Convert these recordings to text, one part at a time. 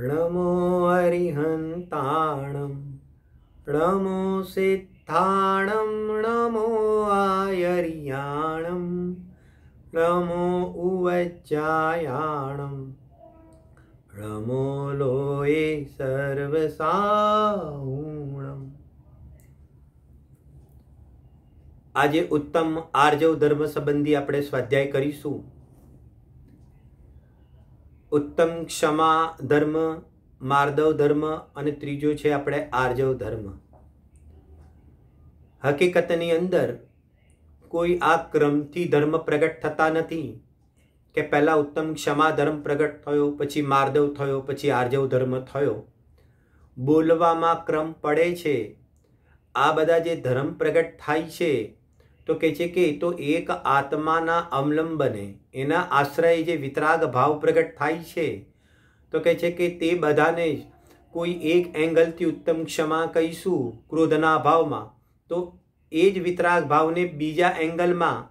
णमो हरिहन्ताणं णमो सिद्धाणं णमो आयर्याणं णमो उवज्जायाणं णमो लोये સર્વસાણમ આજે ઉત્તમ આર્જવ ધર્મ સંબંધી આપણે સ્વાધ્યાય કરીશું ઉત્તમ ક્ષમા ધર્મ માર્દવ ધર્મ અને ત્રીજો છે આપણે આર્જવ ધર્મ હકીકતની અંદર કોઈ આ ક્રમથી ધર્મ પ્રગટ થતા નથી કે પહેલાં ઉત્તમ ક્ષમા ધર્મ પ્રગટ થયો પછી માર્દવ થયો પછી આર્જવ ધર્મ થયો બોલવામાં ક્રમ પડે છે આ બધા જે ધર્મ પ્રગટ થાય છે તો કહે છે કે તો એક આત્માના અમલમ બને એના આશ્રય જે વિતરાગ ભાવ પ્રગટ થાય છે તો કહે છે કે તે બધાને જ કોઈ એક એંગલથી ઉત્તમ ક્ષમા કહીશું ક્રોધના ભાવમાં તો એ જ વિતરાગ ભાવને બીજા એંગલમાં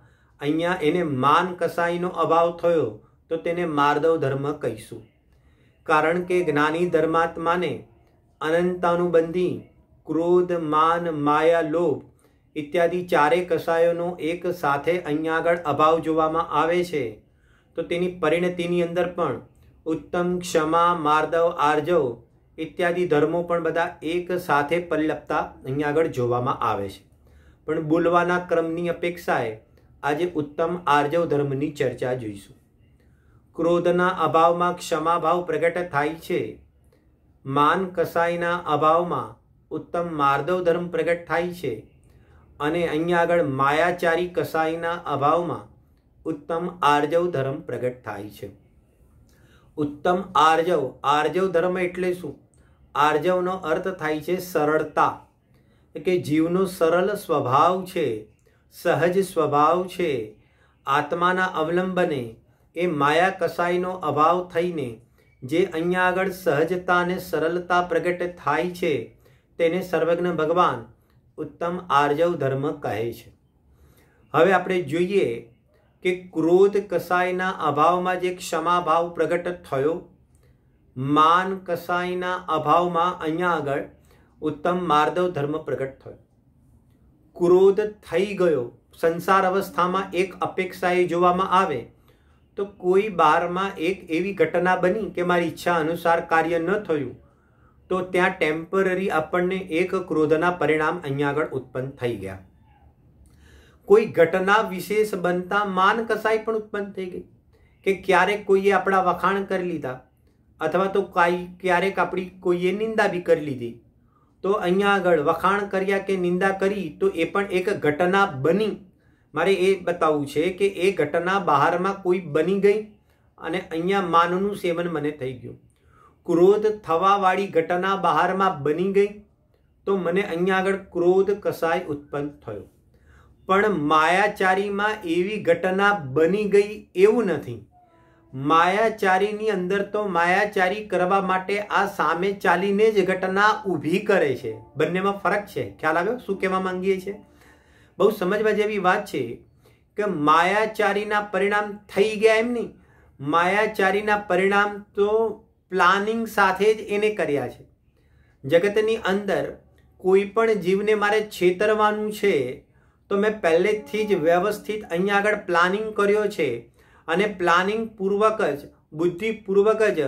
અહીંયા એને માન કસાઈનો અભાવ થયો તો તેને માર્દવ ધર્મ કહીશું કારણ કે જ્ઞાની ધર્માત્માને અનંતાનુબંધી ક્રોધ માન માયા લોભ ઇત્યાદિ ચારેય કસાયોનો એક સાથે અહીંયા આગળ અભાવ જોવામાં આવે છે તો તેની પરિણતિની અંદર પણ ઉત્તમ ક્ષમા માર્દવ આર્જવ ઇત્યાદિ ધર્મો પણ બધા એક સાથે પરિલપતા અહીંયા આગળ જોવામાં આવે છે પણ બોલવાના ક્રમની અપેક્ષાએ આજે ઉત્તમ આર્જવ ધર્મની ચર્ચા જોઈશું ક્રોધના અભાવમાં ક્ષમાભાવ પ્રગટ થાય છે માન કસાઈના અભાવમાં ઉત્તમ માર્દવ ધર્મ પ્રગટ થાય છે અને અહીંયા આગળ માયાચારી કસાઈના અભાવમાં ઉત્તમ આર્જવ ધર્મ પ્રગટ થાય છે ઉત્તમ આર્જવ આર્જવ ધર્મ એટલે શું આર્જવનો અર્થ થાય છે સરળતા કે જીવનો સરળ સ્વભાવ છે સહજ સ્વભાવ છે આત્માના અવલંબને એ માયા કસાઈનો અભાવ થઈને જે અહીંયા આગળ સહજતા અને સરળતા પ્રગટ થાય છે તેને સર્વજ્ઞ ભગવાન ઉત્તમ આર્જવ ધર્મ કહે છે હવે આપણે જોઈએ કે ક્રોધ કસાયના અભાવમાં જે ક્ષમાભાવ પ્રગટ થયો માન કસાયના અભાવમાં અહીંયા આગળ ઉત્તમ માર્દવ ધર્મ પ્રગટ થયો ક્રોધ થઈ ગયો સંસાર અવસ્થામાં એક અપેક્ષા એ જોવામાં આવે તો કોઈ બારમાં એક એવી ઘટના બની કે મારી ઈચ્છા અનુસાર કાર્ય ન થયું તો ત્યાં ટેમ્પરરી આપણને એક ક્રોધના પરિણામ અહીંયા આગળ ઉત્પન્ન થઈ ગયા કોઈ ઘટના વિશેષ બનતા માન કસાઈ પણ ઉત્પન્ન થઈ ગઈ કે ક્યારેક કોઈએ આપણા વખાણ કરી લીધા અથવા તો કાંઈ ક્યારેક આપણી કોઈએ નિંદા બી કરી લીધી તો અહીંયા આગળ વખાણ કર્યા કે નિંદા કરી તો એ પણ એક ઘટના બની મારે એ બતાવવું છે કે એ ઘટના બહારમાં કોઈ બની ગઈ અને અહીંયા માનનું સેવન મને થઈ ગયું ક્રોધ થવાવાળી ઘટના બહારમાં બની ગઈ તો મને અહીંયા આગળ ક્રોધ કસાય ઉત્પન્ન થયો પણ માયાચારીમાં એવી ઘટના બની ગઈ એવું નથી માયાચારીની અંદર તો માયાચારી કરવા માટે આ સામે ચાલીને જ ઘટના ઊભી કરે છે બંનેમાં ફરક છે ખ્યાલ આવ્યો શું કહેવા માંગીએ છીએ બહુ સમજવા જેવી વાત છે કે માયાચારીના પરિણામ થઈ ગયા એમ નહીં માયાચારીના પરિણામ તો પ્લાનિંગ સાથે જ એને કર્યા છે જગતની અંદર કોઈ પણ જીવને મારે છેતરવાનું છે તો મેં પહેલેથી જ વ્યવસ્થિત અહીંયા આગળ પ્લાનિંગ કર્યો છે અને પ્લાનિંગ પૂર્વક જ બુદ્ધિપૂર્વક જ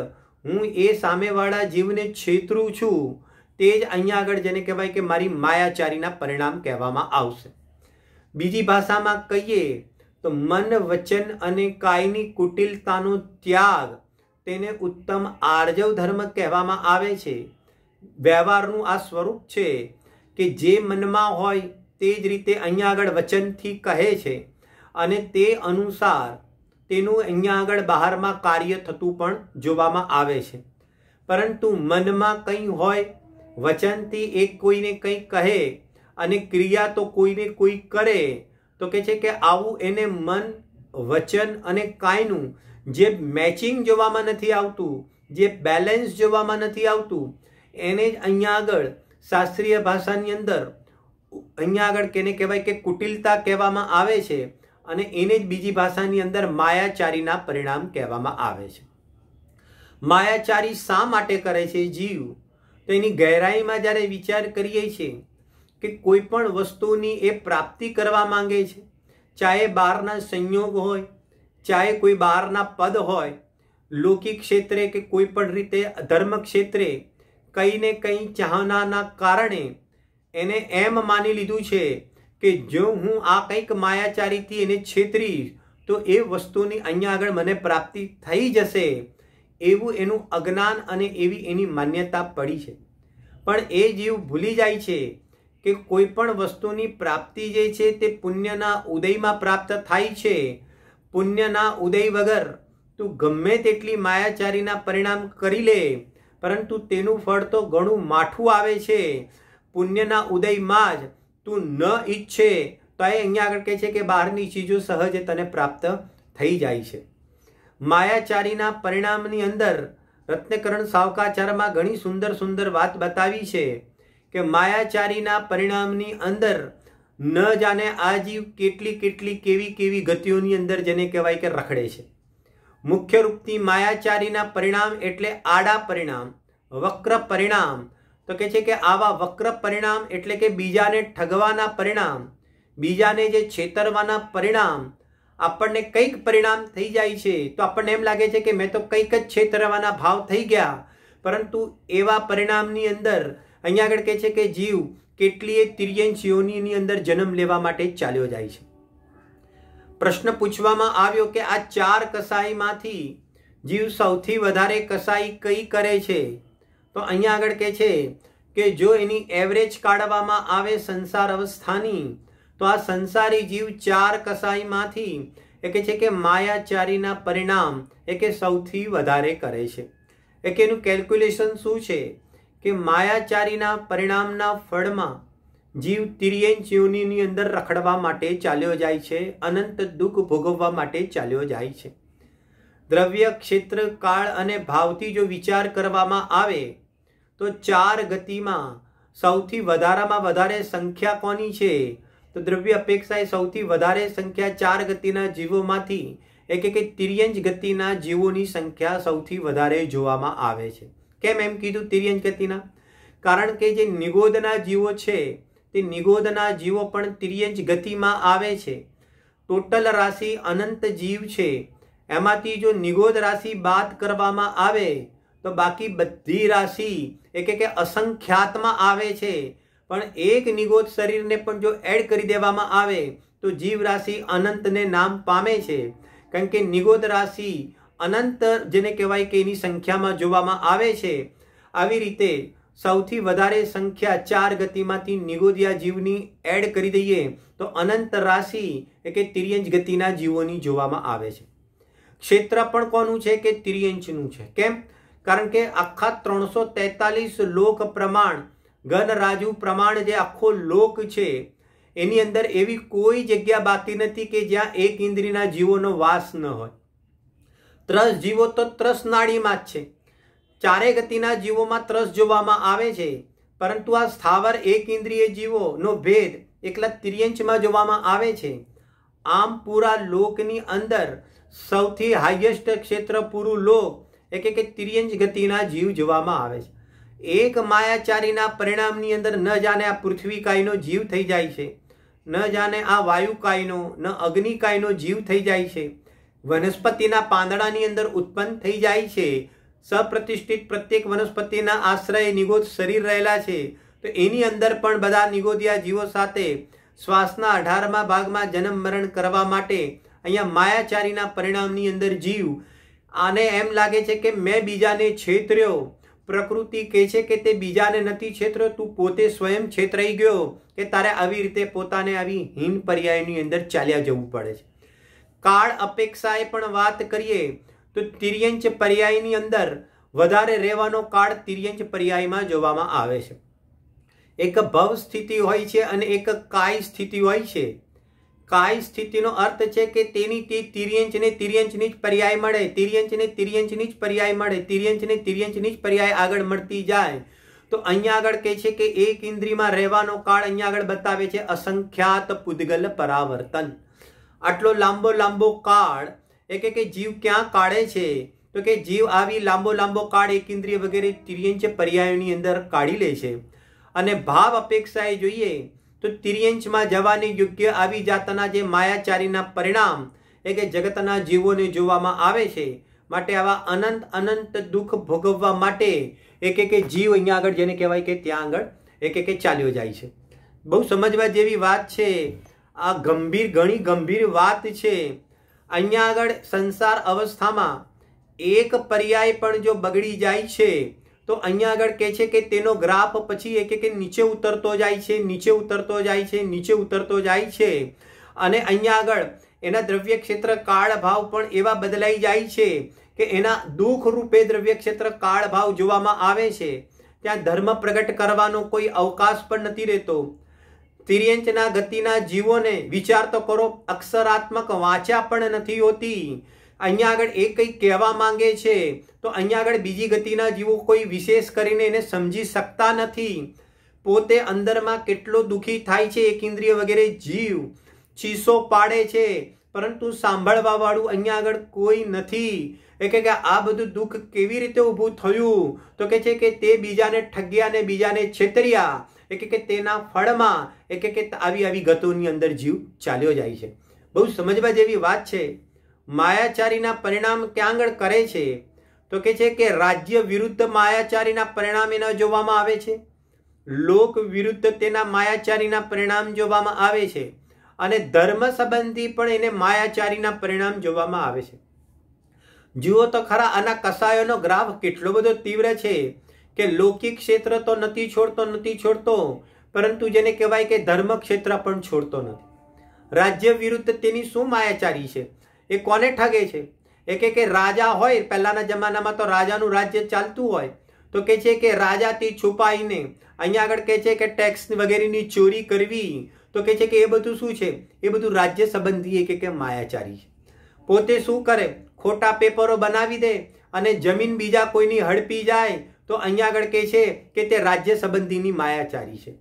હું એ સામેવાળા જીવને છેતરું છું તે જ અહીંયા આગળ જેને કહેવાય કે મારી માયાચારીના પરિણામ કહેવામાં આવશે બીજી ભાષામાં કહીએ તો મન વચન અને કાયની કુટિલતાનો ત્યાગ તેને ઉત્તમ આર્જવ ધર્મ કહેવામાં આવે છે વ્યવહારનું આ સ્વરૂપ છે કે જે મનમાં હોય તે જ રીતે અહીંયા આગળ વચનથી કહે છે અને તે અનુસાર તેનું અહીંયા આગળ બહારમાં કાર્ય થતું પણ જોવામાં આવે છે પરંતુ મનમાં કંઈ હોય વચનથી એક કોઈને કંઈ કહે અને ક્રિયા તો કોઈને કોઈ કરે તો કે છે કે આવું એને મન વચન અને કાયનું જે મેચિંગ જોવામાં નથી આવતું જે બેલેન્સ જોવામાં નથી આવતું એને જ અહીંયા આગળ શાસ્ત્રીય ભાષાની અંદર અહીંયા આગળ કેને કહેવાય કે કુટિલતા કહેવામાં આવે છે અને એને જ બીજી ભાષાની અંદર માયાચારીના પરિણામ કહેવામાં આવે છે માયાચારી શા માટે કરે છે જીવ તો એની ગહેરાઈમાં જ્યારે વિચાર કરીએ છીએ કે કોઈ પણ વસ્તુની એ પ્રાપ્તિ કરવા માંગે છે ચાહે બહારના સંયોગ હોય ચાહે કોઈ બહારના પદ હોય લૌકિક ક્ષેત્રે કે કોઈ પણ રીતે ધર્મ ક્ષેત્રે કંઈને કંઈ ચાહનાના કારણે એને એમ માની લીધું છે કે જો હું આ કંઈક માયાચારીથી એને છેતરીશ તો એ વસ્તુની અહીંયા આગળ મને પ્રાપ્તિ થઈ જશે એવું એનું અજ્ઞાન અને એવી એની માન્યતા પડી છે પણ એ જીવ ભૂલી જાય છે કે કોઈ પણ વસ્તુની પ્રાપ્તિ જે છે તે પુણ્યના ઉદયમાં પ્રાપ્ત થાય છે પુણ્યના ઉદય વગર તું ગમે તેટલી માયાચારીના પરિણામ કરી લે પરંતુ તેનું ફળ તો ઘણું માઠું આવે છે પુણ્યના ઉદયમાં જ તું ન ઈચ્છે તો એ અહીંયા આગળ કહે છે કે બહારની ચીજો સહજે તને પ્રાપ્ત થઈ જાય છે માયાચારીના પરિણામની અંદર રત્નકરણ સાવકાચારમાં ઘણી સુંદર સુંદર વાત બતાવી છે કે માયાચારીના પરિણામની અંદર ન જાણે આ જીવ કેટલી કેટલી કેવી કેવી ગતિઓની અંદર જેને કહેવાય કે રખડે છે મુખ્ય રૂપથી માયાચારીના પરિણામ એટલે આડા પરિણામ વક્ર પરિણામ તો કહે છે કે આવા વક્ર પરિણામ એટલે કે બીજાને ઠગવાના પરિણામ બીજાને જે છેતરવાના પરિણામ આપણને કંઈક પરિણામ થઈ જાય છે તો આપણને એમ લાગે છે કે મેં તો કંઈક જ છેતરવાના ભાવ થઈ ગયા પરંતુ એવા પરિણામની અંદર અહીંયા આગળ કહે છે કે જીવ કેટલીય તિર્યંશીઓની અંદર જન્મ લેવા માટે ચાલ્યો જાય છે પ્રશ્ન પૂછવામાં આવ્યો કે આ ચાર કસાઈમાંથી જીવ સૌથી વધારે કસાઈ કઈ કરે છે તો અહીંયા આગળ કહે છે કે જો એની એવરેજ કાઢવામાં આવે સંસાર અવસ્થાની તો આ સંસારી જીવ ચાર કસાઈમાંથી એ કહે છે કે માયાચારીના પરિણામ એ કે સૌથી વધારે કરે છે એ કે એનું કેલ્ક્યુલેશન શું છે કે માયાચારીના પરિણામના ફળમાં જીવ તિરિયન યોનિની અંદર રખડવા માટે ચાલ્યો જાય છે અનંત દુઃખ ભોગવવા માટે ચાલ્યો જાય છે દ્રવ્ય ક્ષેત્ર કાળ અને ભાવથી જો વિચાર કરવામાં આવે તો ચાર ગતિમાં સૌથી વધારામાં વધારે સંખ્યા કોની છે તો દ્રવ્ય અપેક્ષાએ સૌથી વધારે સંખ્યા ચાર ગતિના જીવોમાંથી એક એક તિર્યંજ ગતિના જીવોની સંખ્યા સૌથી વધારે જોવામાં આવે છે કેમ એમ કીધું તિર્યંજ ગતિના કારણ કે જે નિગોદના જીવો છે તે નિગોદના જીવો પણ તિર્યંજ ગતિમાં આવે છે ટોટલ રાશિ અનંત જીવ છે એમાંથી જો નિગોદ રાશિ બાદ કરવામાં આવે તો બાકી બધી રાશિ એક કે અસંખ્યાતમાં આવે છે પણ એક નિગોદ શરીરને પણ જો એડ કરી દેવામાં આવે તો જીવ રાશિ અનંતને નામ પામે છે કારણ કે નિગોદ રાશિ અનંત જેને કહેવાય કે એની સંખ્યામાં જોવામાં આવે છે આવી રીતે સૌથી વધારે સંખ્યા ચાર ગતિમાંથી નિગોદિયા જીવની એડ કરી દઈએ તો અનંત રાશિ એ કે તિર્યંચ ગતિના જીવોની જોવામાં આવે છે ક્ષેત્ર પણ કોનું છે કે ત્રિયંચનું છે કેમ કારણ કે આખા ત્રણસો તેતાલીસ લોક પ્રમાણ ગણરાજુ પ્રમાણ જે આખો લોક છે એની અંદર એવી કોઈ જગ્યા બાકી નથી કે જ્યાં એક ઇન્દ્રિયના જીવોનો વાસ ન હોય ત્રસ જીવો તો ત્રસ નાડીમાં જ છે ચારે ગતિના જીવોમાં ત્રસ જોવામાં આવે છે પરંતુ આ સ્થાવર એક ઇન્દ્રિય જીવોનો ભેદ એકલા તિર્યંચમાં જોવામાં આવે છે આમ પૂરા લોકની અંદર સૌથી હાઈએસ્ટ ક્ષેત્ર પૂરું લોક એક કે તિર્યંચ ગતિના જીવ જોવામાં આવે છે એક માયાચારીના પરિણામની અંદર ન જાને આ પૃથ્વી પૃથ્વીકાયનો જીવ થઈ જાય છે ન જાને આ વાયુ કાયનો ન અગ્નિકાયનો જીવ થઈ જાય છે વનસ્પતિના પાંદડાની અંદર ઉત્પન્ન થઈ જાય છે સપ્રતિષ્ઠિત પ્રત્યેક વનસ્પતિના આશ્રય નિગોદ શરીર રહેલા છે તો એની અંદર પણ બધા નિગોદિયા જીવો સાથે શ્વાસના અઢારમા ભાગમાં જન્મ મરણ કરવા માટે અહીંયા માયાચારીના પરિણામની અંદર જીવ આને એમ લાગે છે કે મેં બીજાને છેતર્યો પ્રકૃતિ કહે છે કે તે બીજાને નથી છેતર્યો તું પોતે સ્વયં છેતરાઈ ગયો કે તારે આવી રીતે પોતાને આવી હીન પર્યાયની અંદર ચાલ્યા જવું પડે છે કાળ અપેક્ષાએ પણ વાત કરીએ તો તિર્યંચ પર્યાયની અંદર વધારે રહેવાનો કાળ તિર્યંચ પર્યાયમાં જોવામાં આવે છે એક ભવ સ્થિતિ હોય છે અને એક કાય સ્થિતિ હોય છે કાય સ્થિતિનો અર્થ છે કે તેની તે તિર્યંચને તિર્યંચની જ પર્યાય મળે તિર્યંચને તિર્યંચની જ પર્યાય મળે તિર્યંચને તિર્યંચની જ પર્યાય આગળ મળતી જાય તો અહીંયા આગળ કહે છે કે એક ઇન્દ્રિયમાં રહેવાનો કાળ અહીંયા આગળ બતાવે છે અસંખ્યાત પૂદગલ પરાવર્તન આટલો લાંબો લાંબો કાળ એ કે જીવ ક્યાં કાઢે છે તો કે જીવ આવી લાંબો લાંબો કાળ એકેન્દ્રિય વગેરે તિર્યંચ પર્યાયોની અંદર કાઢી લે છે અને ભાવ અપેક્ષાએ જોઈએ તો તિર્યંચમાં જવાની યોગ્ય આવી જાતના જે માયાચારીના પરિણામ એ કે જગતના જીવોને જોવામાં આવે છે માટે આવા અનંત અનંત દુઃખ ભોગવવા માટે એક એક જીવ અહીંયા આગળ જેને કહેવાય કે ત્યાં આગળ એક એક ચાલ્યો જાય છે બહુ સમજવા જેવી વાત છે આ ગંભીર ઘણી ગંભીર વાત છે અહીંયા આગળ સંસાર અવસ્થામાં એક પર્યાય પણ જો બગડી જાય છે તો અહીંયા આગળ કહે છે કે તેનો ગ્રાફ પછી એક કે નીચે ઉતરતો જાય છે નીચે ઉતરતો જાય છે નીચે ઉતરતો જાય છે અને અહીંયા આગળ એના દ્રવ્ય ક્ષેત્ર કાળ ભાવ પણ એવા બદલાઈ જાય છે કે એના દુઃખ રૂપે દ્રવ્ય ક્ષેત્ર કાળ ભાવ જોવામાં આવે છે ત્યાં ધર્મ પ્રગટ કરવાનો કોઈ અવકાશ પણ નથી રહેતો તિર્યંચના ગતિના જીવોને વિચાર તો કરો અક્ષરાત્મક વાંચા પણ નથી હોતી અહીંયા આગળ એ કંઈક કહેવા માંગે છે તો અહીંયા આગળ બીજી ગતિના જીવો કોઈ વિશેષ કરીને એને સમજી શકતા નથી પોતે અંદરમાં કેટલો દુઃખી થાય છે એક ઇન્દ્રિય વગેરે જીવ ચીસો પાડે છે પરંતુ સાંભળવાવાળું અહીંયા આગળ કોઈ નથી એ કે આ બધું દુઃખ કેવી રીતે ઊભું થયું તો કે છે કે તે બીજાને ઠગ્યા ને બીજાને છેતર્યા એટલે કે તેના ફળમાં એટલે કે આવી આવી ગતોની અંદર જીવ ચાલ્યો જાય છે બહુ સમજવા જેવી વાત છે માયાચારીના પરિણામ ક્યાં આગળ કરે છે તો કે છે કે રાજ્ય વિરુદ્ધ માયાચારીના પરિણામ એના જોવામાં આવે છે લોક વિરુદ્ધ તેના માયાચારીના પરિણામ જોવામાં આવે છે અને ધર્મ સંબંધી પણ એને માયાચારીના પરિણામ જોવામાં આવે છે જુઓ તો ખરા આના કસાયોનો ગ્રાફ કેટલો બધો તીવ્ર છે કે લૌકિક ક્ષેત્ર તો નથી છોડતો નથી છોડતો પરંતુ જેને કહેવાય કે ધર્મ ક્ષેત્ર પણ છોડતો નથી રાજ્ય વિરુદ્ધ તેની શું માયાચારી છે એ કોને ઠગે છે એ કે કે રાજા હોય પહેલાંના જમાનામાં તો રાજાનું રાજ્ય ચાલતું હોય તો કે છે કે રાજાથી છુપાઈને અહીંયા આગળ કહે છે કે ટેક્સ વગેરેની ચોરી કરવી તો કે છે કે એ બધું શું છે એ બધું રાજ્ય સંબંધી એક કે માયાચારી છે પોતે શું કરે ખોટા પેપરો બનાવી દે અને જમીન બીજા કોઈની હડપી જાય તો અહીંયા આગળ કહે છે કે તે રાજ્ય સંબંધીની માયાચારી છે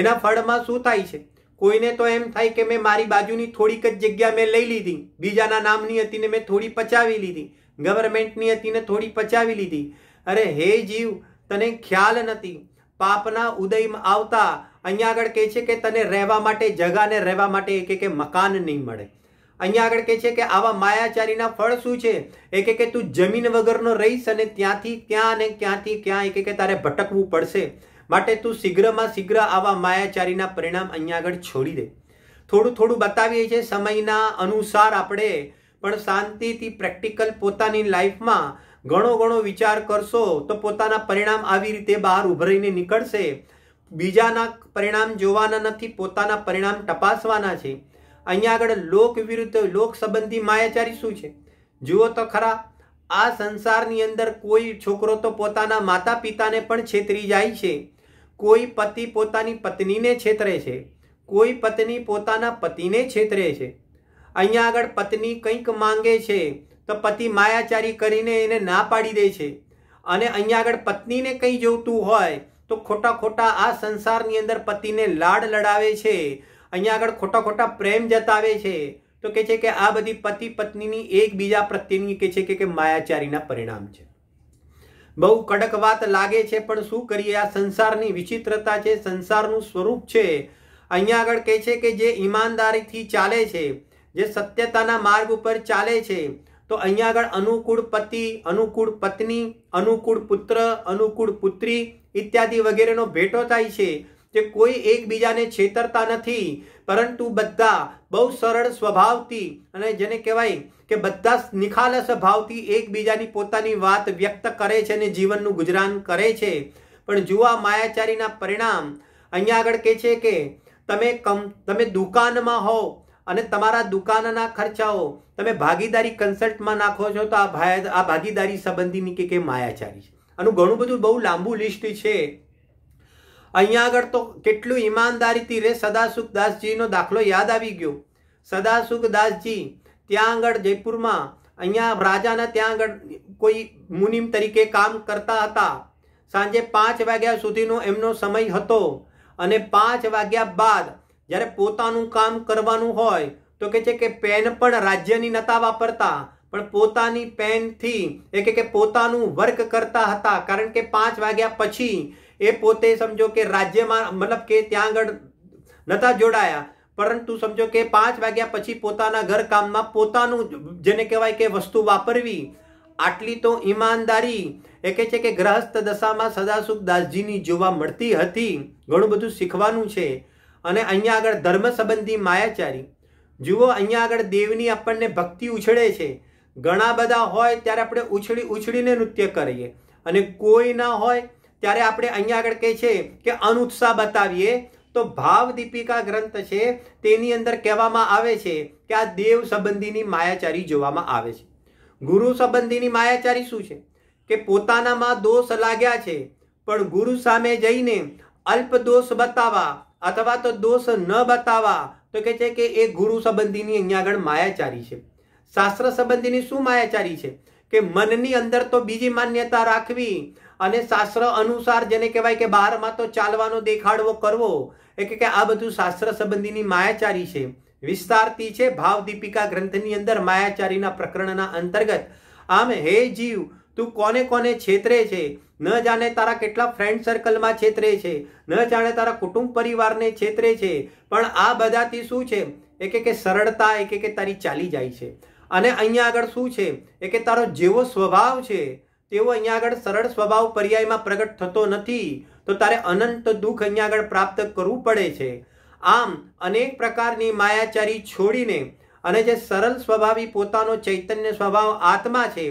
એના ફળમાં શું થાય છે કોઈને તો એમ થાય કે મેં મારી બાજુની થોડીક જ જગ્યા મેં લઈ લીધી બીજાના નામની હતી ને મેં થોડી પચાવી લીધી ગવર્મેન્ટની હતી ને થોડી પચાવી લીધી અરે હે જીવ તને ખ્યાલ નથી પાપના ઉદયમાં આવતા અહીંયા આગળ કહે છે કે તને રહેવા માટે જગાને રહેવા માટે એક એક મકાન નહીં મળે અહીંયા આગળ કે છે કે આવા માયાચારીના ફળ શું છે એક કે તું જમીન વગરનો રહીશ અને ત્યાંથી ક્યાં અને ક્યાંથી ક્યાં એક કે તારે ભટકવું પડશે માટે તું શીઘ્રમાં શીઘ્ર આવા માયાચારીના પરિણામ અહીંયા આગળ છોડી દે થોડું થોડું બતાવીએ છીએ સમયના અનુસાર આપણે પણ શાંતિથી પ્રેક્ટિકલ પોતાની લાઈફમાં ઘણો ઘણો વિચાર કરશો તો પોતાના પરિણામ આવી રીતે બહાર ઉભરીને નીકળશે બીજાના પરિણામ જોવાના નથી પોતાના પરિણામ તપાસવાના છે અહીંયા આગળ લોક વિરુદ્ધ લોક સંબંધી માયાચારી શું છે જુઓ તો ખરા આ સંસારની અંદર કોઈ છોકરો તો પોતાના માતા પિતાને પણ છેતરી જાય છે કોઈ પતિ પોતાની પત્નીને છેતરે છે કોઈ પત્ની પોતાના પતિને છેતરે છે અહીંયા આગળ પત્ની કંઈક માંગે છે તો પતિ માયાચારી કરીને એને ના પાડી દે છે અને અહીંયા આગળ પત્નીને કંઈ જોઈતું હોય તો ખોટા ખોટા આ સંસારની અંદર પતિને લાડ લડાવે છે અહીંયા આગળ ખોટા ખોટા પ્રેમ જતાવે છે તો કહે છે કે આ બધી પતિ પત્નીની એકબીજા પ્રત્યેની કહે છે કે માયાચારીના પરિણામ છે બહુ કડક વાત લાગે છે પણ શું કરીએ આ સંસારની વિચિત્રતા છે સંસારનું સ્વરૂપ છે અહીંયા આગળ કહે છે કે જે ઈમાનદારીથી ચાલે છે જે સત્યતાના માર્ગ ઉપર ચાલે છે તો અહીંયા આગળ અનુકૂળ પતિ અનુકૂળ પત્ની અનુકૂળ પુત્ર અનુકૂળ પુત્રી ઇત્યાદિ વગેરેનો ભેટો થાય છે કે કોઈ એકબીજાને છેતરતા નથી પરંતુ બધા બહુ સરળ સ્વભાવથી અને જેને કહેવાય કે બધા નિખાલસ ભાવથી એકબીજાની પોતાની વાત વ્યક્ત કરે છે અને જીવનનું ગુજરાન કરે છે પણ જુઓ માયાચારીના પરિણામ અહીંયા આગળ કહે છે કે તમે કમ તમે દુકાનમાં હો અને તમારા દુકાનના ખર્ચાઓ તમે ભાગીદારી કન્સલ્ટમાં નાખો છો તો આ ભાગીદારી સંબંધીની કે માયાચારી છે આનું ઘણું બધું બહુ લાંબુ લિસ્ટ છે અહીંયા આગળ તો કેટલું ઈમાનદારીથી રે સદાસુખદાસજીનો દાખલો યાદ આવી ગયો સદાસુખદાસજી ત્યાં આગળ જયપુરમાં અહીંયા રાજાના ત્યાં આગળ કોઈ મુનિમ તરીકે કામ કરતા હતા સાંજે પાંચ વાગ્યા સુધીનો એમનો સમય હતો અને પાંચ વાગ્યા બાદ જ્યારે પોતાનું કામ કરવાનું હોય તો કે છે કે પેન પણ રાજ્યની નતા વાપરતા પણ પોતાની પેનથી એ કે પોતાનું વર્ક કરતા હતા કારણ કે પાંચ વાગ્યા પછી એ પોતે સમજો કે રાજ્યમાં મતલબ કે ત્યાં આગળ નતા જોડાયા પરંતુ સમજો કે પાંચ વાગ્યા પછી પોતાના ઘર કામમાં પોતાનું જેને કહેવાય કે વસ્તુ વાપરવી આટલી તો ઈમાનદારી એ કહે છે કે ગ્રહસ્થ દશામાં સદાસુખદાસજીની જોવા મળતી હતી ઘણું બધું શીખવાનું છે અને અહીંયા આગળ ધર્મ સંબંધી માયાચારી જુઓ અહીંયા આગળ દેવની આપણને ભક્તિ ઉછળે છે ઘણા બધા હોય ત્યારે આપણે ઉછળી ઉછળીને નૃત્ય કરીએ અને કોઈ ના હોય ત્યારે આપણે અહીંયા આગળ કહે છે કે અનુત્સાહ બતાવીએ તો ભાવ દીપિકા ગ્રંથ છે તેની અંદર કહેવામાં આવે છે કે આ દેવ સંબંધીની માયાચારી જોવામાં આવે છે ગુરુ સંબંધીની માયાચારી શું છે કે પોતાનામાં દોષ લાગ્યા છે પણ ગુરુ સામે જઈને અલ્પ દોષ બતાવવા અથવા તો દોષ ન બતાવવા તો કહે છે કે એ ગુરુ સંબંધીની અહીંયા આગળ માયાચારી છે શાસ્ત્ર સંબંધીની શું માયાચારી છે કે મનની અંદર તો બીજી માન્યતા રાખવી અને શાસ્ત્ર અનુસાર જેને કહેવાય કે બહારમાં તો ચાલવાનો દેખાડવો કરવો એટલે કે આ બધું શાસ્ત્ર સંબંધીની માયાચારી છે વિસ્તારતી છે ભાવદીપિકા ગ્રંથની અંદર માયાચારીના પ્રકરણના અંતર્ગત આમ હે જીવ તું કોને કોને છેતરે છે ન જાણે તારા કેટલા ફ્રેન્ડ સર્કલમાં છેતરે છે ન જાણે તારા કુટુંબ પરિવારને છેતરે છે પણ આ બધાથી શું છે એક કે સરળતા એક કે તારી ચાલી જાય છે અને અહીંયા આગળ શું છે એ કે તારો જેવો સ્વભાવ છે તેઓ અહીંયા આગળ સરળ સ્વભાવ પર્યાયમાં પ્રગટ થતો નથી તો તારે અનંત દુઃખ અહીંયા આગળ પ્રાપ્ત કરવું પડે છે આમ અનેક પ્રકારની માયાચારી છોડીને અને જે સરળ સ્વભાવી પોતાનો ચૈતન્ય સ્વભાવ આત્મા છે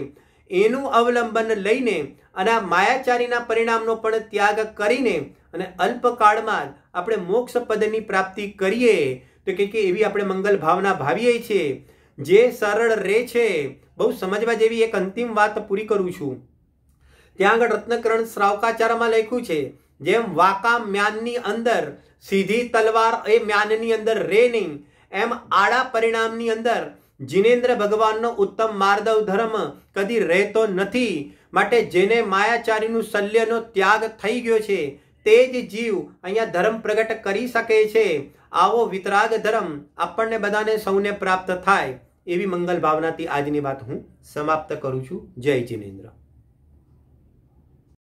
એનું અવલંબન લઈને અને આ માયાચારીના પરિણામનો પણ ત્યાગ કરીને અને અલ્પકાળમાં આપણે મોક્ષ પદની પ્રાપ્તિ કરીએ તો કે એવી આપણે મંગલ ભાવના ભાવીએ છીએ જે સરળ રહે છે બહુ સમજવા જેવી એક અંતિમ વાત પૂરી કરું છું ત્યાં આગળ રત્નકરણ શ્રાવકાચારમાં લખ્યું છે જેમ વાકા મ્યાનની અંદર સીધી તલવાર એ મ્યાનની અંદર રે નહીં એમ આડા પરિણામની અંદર જીનેન્દ્ર ભગવાનનો ઉત્તમ માર્દવ ધર્મ કદી રહેતો નથી માટે જેને માયાચારીનું શલ્યનો ત્યાગ થઈ ગયો છે તે જ જીવ અહીંયા ધર્મ પ્રગટ કરી શકે છે આવો વિતરાગ ધર્મ આપણને બધાને સૌને પ્રાપ્ત થાય એવી મંગલ ભાવનાથી આજની વાત હું સમાપ્ત કરું છું જય જીનેન્દ્ર